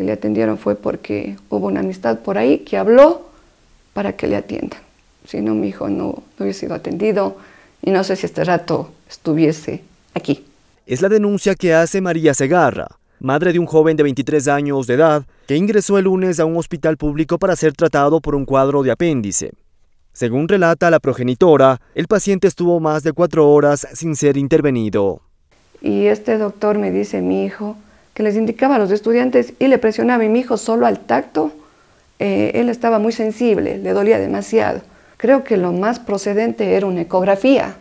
que le atendieron fue porque hubo una amistad por ahí que habló para que le atiendan. Si no, mi hijo no, no hubiese sido atendido y no sé si este rato estuviese aquí. Es la denuncia que hace María Segarra, madre de un joven de 23 años de edad que ingresó el lunes a un hospital público para ser tratado por un cuadro de apéndice. Según relata la progenitora, el paciente estuvo más de cuatro horas sin ser intervenido. Y este doctor me dice, mi hijo que les indicaba a los estudiantes y le presionaba a mi hijo solo al tacto, eh, él estaba muy sensible, le dolía demasiado. Creo que lo más procedente era una ecografía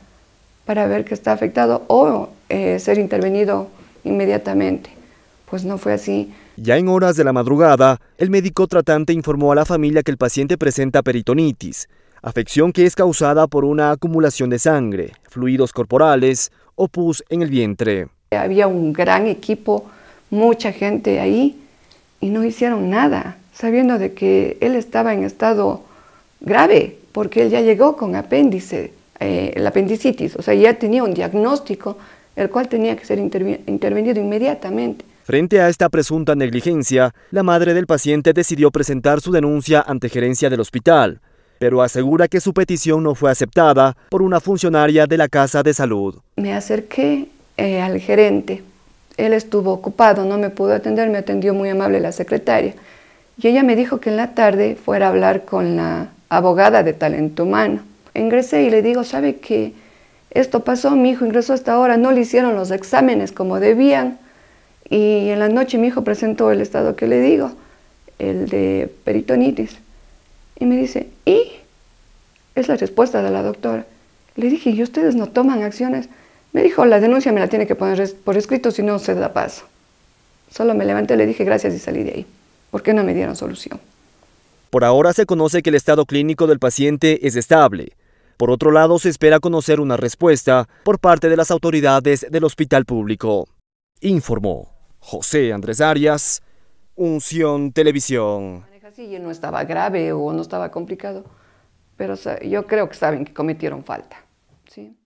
para ver que está afectado o eh, ser intervenido inmediatamente. Pues no fue así. Ya en horas de la madrugada, el médico tratante informó a la familia que el paciente presenta peritonitis, afección que es causada por una acumulación de sangre, fluidos corporales o pus en el vientre. Había un gran equipo mucha gente ahí y no hicieron nada, sabiendo de que él estaba en estado grave, porque él ya llegó con apéndice, eh, la apendicitis, o sea, ya tenía un diagnóstico, el cual tenía que ser intervenido inmediatamente. Frente a esta presunta negligencia, la madre del paciente decidió presentar su denuncia ante gerencia del hospital, pero asegura que su petición no fue aceptada por una funcionaria de la Casa de Salud. Me acerqué eh, al gerente él estuvo ocupado, no me pudo atender, me atendió muy amable la secretaria. Y ella me dijo que en la tarde fuera a hablar con la abogada de talento humano. Ingresé y le digo, ¿sabe qué? Esto pasó, mi hijo ingresó hasta ahora, no le hicieron los exámenes como debían. Y en la noche mi hijo presentó el estado que le digo, el de peritonitis. Y me dice, ¿y? Es la respuesta de la doctora. Le dije, ¿y ustedes no toman acciones? Me dijo, la denuncia me la tiene que poner por escrito, si no se da paso. Solo me levanté, le dije gracias y salí de ahí, porque no me dieron solución. Por ahora se conoce que el estado clínico del paciente es estable. Por otro lado, se espera conocer una respuesta por parte de las autoridades del hospital público. Informó José Andrés Arias, Unción Televisión. no estaba grave o no estaba complicado, pero yo creo que saben que cometieron falta. ¿sí?